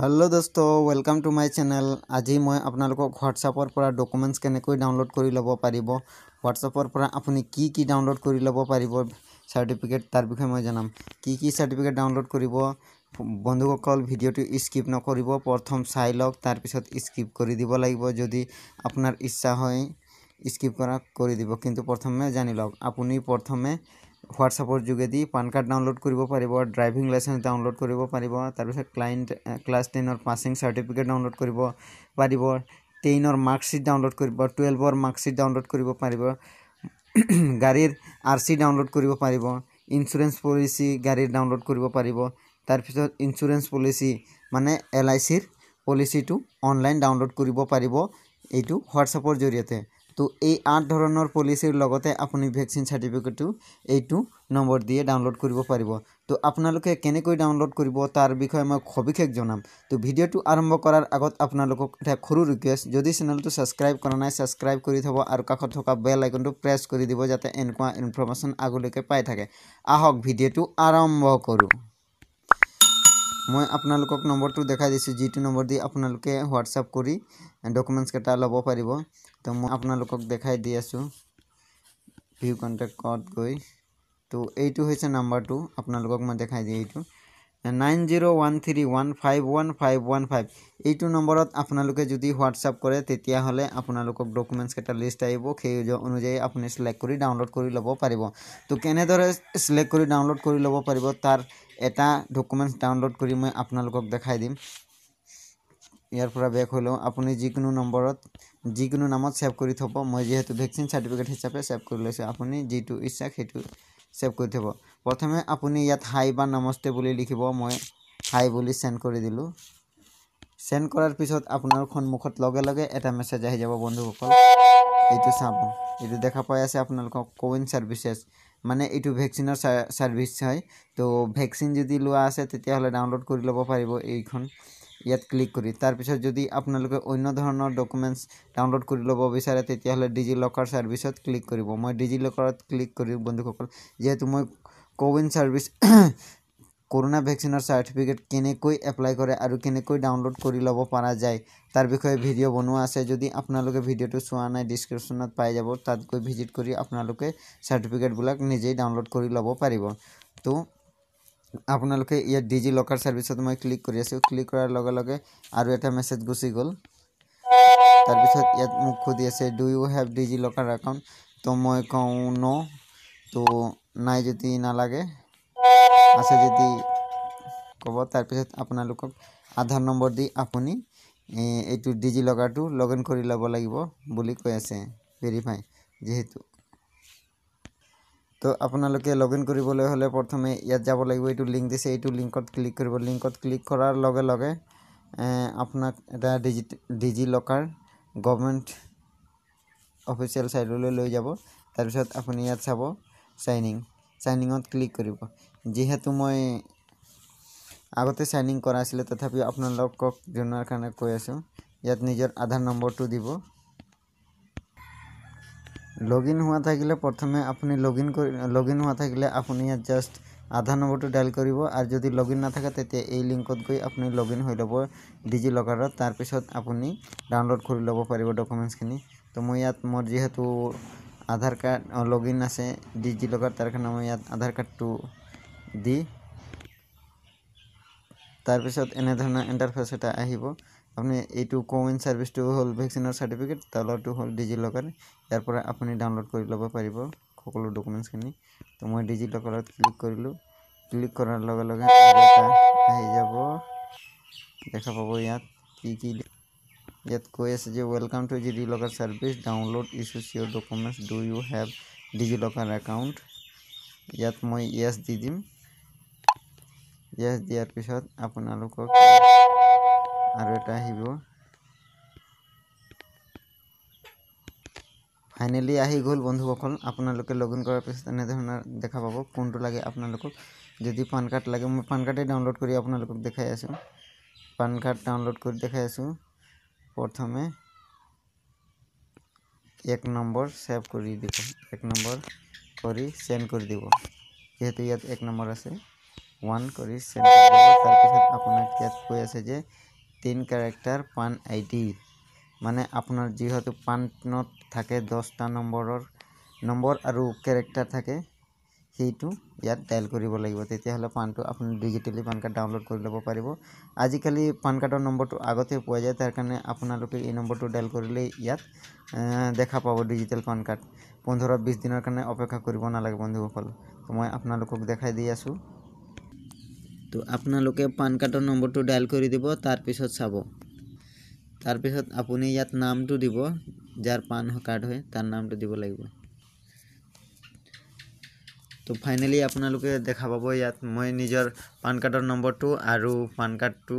hello' দোস্ত welcome to my channel আজি মই আপোনালোকক হোৱাটছআপৰ পৰা ডকুমেণ্টছ কেনেকৈ ডাউনলোড কৰি ল'ব পাৰিব হোৱাটছআপৰ পৰা আপুনি কি কি ডাউনলোড কৰি ল'ব পাৰিব চাৰ্টিফিকেট তাৰ বিষয়ে মই জনাম কি কি চাৰ্টিফিকেট ডাউনলোড কৰিব বন্ধুসকল ভিডিঅ'টো স্কিপ নকৰিব প্ৰথম চাই লওক তাৰপিছত স্কিপ কৰি দিব লাগিব যদি আপোনাৰ ইচ্ছা হয় স্কিপ কৰা কৰি দিব কিন্তু প্ৰথমে জানি লওক আপুনি প্ৰথমে হোৱাটছআপৰ যোগেদি পান কাৰ্ড ডাউনলোড কৰিব পাৰিব ড্ৰাইভিং লাইচেঞ্চ ডাউনলোড কৰিব পাৰিব তাৰপিছত ক্লাইণ্ট ক্লাছ টেনৰ পাছিং চাৰ্টিফিকেট ডাউনলোড কৰিব পাৰিব টেইনৰ মাৰ্কশ্বিট ডাউনলোড কৰিব টুৱেলভৰ মাৰ্কশ্বিট ডাউনলোড কৰিব পাৰিব গাড়ীৰ আৰ চি ডাউনলোড কৰিব পাৰিব ইঞ্চুৰেঞ্চ পলিচি গাড়ীৰ ডাউনলোড কৰিব পাৰিব তাৰপিছত ইঞ্চুৰেঞ্চ পলিচি মানে এল আই চিৰ পলিচিটো অনলাইন ডাউনলোড কৰিব পাৰিব এইটো হোৱাটছআপৰ জৰিয়তে তো এই আঠ ধৰনেৰ পলিসিৰ লগতে আপনি ভ্যাকসিন সাৰ্টিফিকেটও এইটো নম্বৰ দিয়ে ডাউনলোড কৰব পাৰিব তো আপনাদের কেনেক ডাউনলোড করব তার বিষয়ে মানে সবিশেষ জানাম তো ভিডিওটি আরম্ভ করার আগত আপনার এটা সরু রিকুয়েস্ট যদি চ্যানেলটি সাবস্ক্রাইব করা নাই সাবস্ক্রাইব করে থব আর কাষত থাকা বেল আইকনটি প্রেস করে দিব যাতে এনেকা ইনফরমেশন আগলকে পাই থাকে আহক ভিডিওটি আরম্ভ করো মই আপোনালোকক নম্বৰটো দেখাই দিছোঁ যিটো নম্বৰ দি আপোনালোকে হোৱাটছআপ কৰি ডকুমেণ্টছকেইটা ল'ব পাৰিব তো মই আপোনালোকক দেখাই দি আছোঁ ভিউ কণ্টেক্টত গৈ তো এইটো হৈছে নম্বৰটো আপোনালোকক মই দেখাই দিওঁ এইটো nine zero' one three one five one five one five এইটো নম্বৰত আপোনালোকে যদি হোৱাটছআপ কৰে তেতিয়াহ'লে আপোনালোকক ডকুমেণ্টছকেইটা লিষ্ট আহিব সেই অনুযায়ী আপুনি চিলেক্ট কৰি ডাউনলোড কৰি ল'ব পাৰিব তো কেনেদৰে চিলেক্ট কৰি ডাউনলোড কৰি ল'ব পাৰিব তাৰ এটা ডকুমেণ্টছ ডাউনলোড কৰি মই আপোনালোকক দেখাই দিম ইয়াৰ পৰা বেক হ'লেও আপুনি যিকোনো নম্বৰত যিকোনো নামত ছেভ কৰি থ'ব মই যিহেতু ভেকচিন চাৰ্টিফিকেট হিচাপে ছেভ কৰি লৈছোঁ আপুনি যিটো ইচ্ছা সেইটো ছেভ কৰি থ'ব প্ৰথমে আপুনি ইয়াত হাই বা নমস্তে বুলি লিখিব মই হাই বুলি চেণ্ড কৰি দিলোঁ চেণ্ড কৰাৰ পিছত আপোনাৰ সন্মুখত লগে লগে এটা মেছেজ আহি যাব বন্ধুসকল এইটো চাব এইটো দেখা পাই আছে আপোনালোকক কোৱিন ছাৰ্ভিচেছ মানে এইটো ভেকচিনৰ চাৰ্ভিচ হয় তো ভেকচিন যদি লোৱা আছে তেতিয়াহ'লে ডাউনলোড কৰি ল'ব পাৰিব এইখন ইয়াত ক্লিক করে তারপর যদি আপনাদের অন্য ধরনের ডকুমেন্টস ডাউনলোড করে লোক বিচার তো ডিজি লকার সার্ভিসত ক্লিক করব মানে ডিজি লকারত ক্লিক করি বন্ধু সকল যেহেতু মই কোউইন সার্ভিস করোনা ভেকসিনের সার্টিফিকেট কেনকৈ এপ্লাই করে আর কেনকৈ ডাউনলোড করে লব পারা যায় তার বিষয়ে ভিডিও বনোয়া আছে যদি আপনাদের ভিডিওটি চা নাই ডিসক্রিপশনত পাই যাব তাত গিয়ে ভিজিট করে আপনাদের সার্টিফিকেটবিল নিজেই ডাউনলোড করে লব পাৰিব তো আপোনালোকে ইয়াত ডিজি লকাৰ চাৰ্ভিছত মই ক্লিক কৰি আছোঁ ক্লিক কৰাৰ লগে লগে আৰু এটা মেছেজ গুচি গ'ল তাৰপিছত ইয়াত মোক সুধি আছে do you have DigiLocker account তো মই কওঁ ন ত' নাই যদি নালাগে আছে যদি ক'ব তাৰপিছত আপোনালোকক আধাৰ নম্বৰ দি আপুনি এইটো ডিজি লকাৰটো লগ ইন কৰি ল'ব লাগিব বুলি কৈ আছে ভেৰিফাই যিহেতু তো আপোনালোকে লগ ইন কৰিবলৈ হ'লে প্ৰথমে ইয়াত যাব লাগিব এইটো লিংক দিছে এইটো লিংকত ক্লিক কৰিব লিংকত ক্লিক কৰাৰ লগে লগে আপোনাক এটা digi DigiLocker government official ছাইটলৈ লৈ যাব তাৰপিছত আপুনি ইয়াত চাব চাইনিং চাইনিঙত ক্লিক কৰিব যিহেতু মই আগতে চাইনিং কৰা আছিলে তথাপিও আপোনালোকক জনোৱাৰ কাৰণে কৈ আছোঁ ইয়াত নিজৰ আধাৰ নম্বৰটো দিব লগইন হোৱা থাকিলে প্ৰথমে আপুনি লগইন কৰি লগইন হোৱা থাকিলে আপুনি ইয়াত জাষ্ট আধাৰ নম্বৰটো ডাইল কৰিব আৰু যদি লগইন নাথাকে তেতিয়া এই লিংকত গৈ আপুনি লগইন হৈ ল'ব ডিজি লকাৰত তাৰপিছত আপুনি ডাউনলোড কৰি ল'ব পাৰিব ডকুমেণ্টছখিনি তো মই ইয়াত মোৰ যিহেতু আধাৰ কাৰ্ড লগইন আছে ডিজি লকাৰ তাৰ কাৰণে মই ইয়াত আধাৰ কাৰ্ডটো দি তাৰপিছত এনেধৰণৰ এণ্টাৰফেচ এটা আহিব আপুনি এইটো কোৱিন চাৰ্ভিছটো হ'ল ভেকচিনৰ চাৰ্টিফিকেট তলৰটো হ'ল ডিজি লকাৰ ইয়াৰ পৰা আপুনি ডাউনলোড কৰি ল'ব পাৰিব সকলো ডকুমেণ্টছখিনি তো মই ডিজি লকাৰত ক্লিক কৰিলোঁ ক্লিক কৰাৰ লগে লগে আহি যাব দেখা পাব ইয়াত কি কি ইয়াত কৈ আছে যে welcome to DigiLocker service download is your documents do you have DigiLocker account ইয়াত মই ইয়েছ দি দিম ইয়েছ দিয়াৰ পিছত আপোনালোকক আৰু এটা আহিব ফাইনেলি আহি গ'ল বন্ধুসকল আপোনালোকে লগ ইন কৰাৰ পিছত এনেধৰণৰ দেখা পাব কোনটো লাগে আপোনালোকক যদি পান কাৰ্ড লাগে মই পান কাৰ্ডেই ডাউনলোড কৰি আপোনালোকক দেখাই আছোঁ পান কাৰ্ড ডাউনলোড কৰি দেখাই আছোঁ প্ৰথমে এক নম্বৰ ছেভ কৰি দিব এক নম্বৰ কৰি চেণ্ড কৰি দিব যিহেতু ইয়াত এক নম্বৰ আছে ওৱান কৰি চেণ্ড কৰি দিব তাৰপিছত আপোনাক ইয়াত কৈ আছে যে তিন কেৰেক্টাৰ পান আই ডি মানে আপোনাৰ যিহেতু পানত থাকে দহটা নম্বৰৰ নম্বৰ আৰু কেৰেক্টাৰ থাকে সেইটো ইয়াত ডাইল কৰিব লাগিব তেতিয়াহ'লে পানটো আপুনি ডিজিটেলি পান কাৰ্ড ডাউনলোড কৰি ল'ব পাৰিব আজিকালি পান কাৰ্ডৰ নম্বৰটো আগতে পোৱা যায় তাৰ কাৰণে আপোনালোকে এই নম্বৰটো ডাইল কৰিলে ইয়াত দেখা পাব ডিজিটেল পান কাৰ্ড পোন্ধৰ বিছ দিনৰ কাৰণে অপেক্ষা কৰিব নালাগে বন্ধুসকল মই আপোনালোকক দেখাই দি আছোঁ তো আপোনালোকে পান কাৰ্ডৰ নম্বৰটো ডাইল কৰি দিব তাৰপিছত চাব তাৰপিছত আপুনি ইয়াত নামটো দিব যাৰ পান কাৰ্ড হয় তাৰ নামটো দিব লাগিব তো ফাইনেলি আপোনালোকে দেখা পাব ইয়াত মই নিজৰ পান কাৰ্ডৰ নম্বৰটো আৰু পান কাৰ্ডটো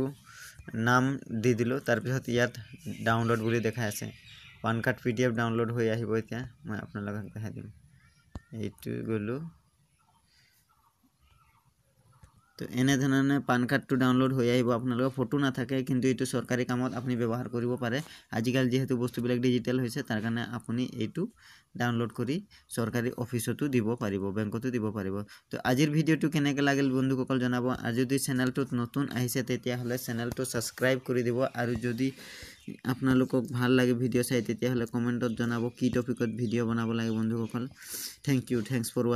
নাম দি দিলোঁ তাৰপিছত ইয়াত ডাউনলোড বুলি দেখাই আছে পান কার্ড পি ডাউনলোড হৈ আহিব এতিয়া মই আপোনালোকক দেখাই দিম এইটো গ'লোঁ তো এনেধৰণে পান কাৰ্ডটো ডাউনলোড হৈ আহিব আপোনালোকৰ ফটো নাথাকে কিন্তু এইটো চৰকাৰী কামত আপুনি ব্যৱহাৰ কৰিব পাৰে আজিকালি যিহেতু বস্তুবিলাক ডিজিটেল হৈছে তাৰ কাৰণে আপুনি এইটো ডাউনলোড কৰি চৰকাৰী অফিচতো দিব পাৰিব বেংকতো দিব পাৰিব তো আজিৰ ভিডিঅ'টো কেনেকৈ লাগিল বন্ধুসকল জনাব আৰু যদি চেনেলটোত নতুন আহিছে তেতিয়াহ'লে চেনেলটো ছাবস্ক্ৰাইব কৰি দিব আৰু যদি আপোনালোকক ভাল লাগে ভিডিঅ' চাই তেতিয়াহ'লে কমেণ্টত জনাব কি টপিকত ভিডিঅ' বনাব লাগে বন্ধুসকল থেংক ইউ থেংকছ ফৰ ৱাচিং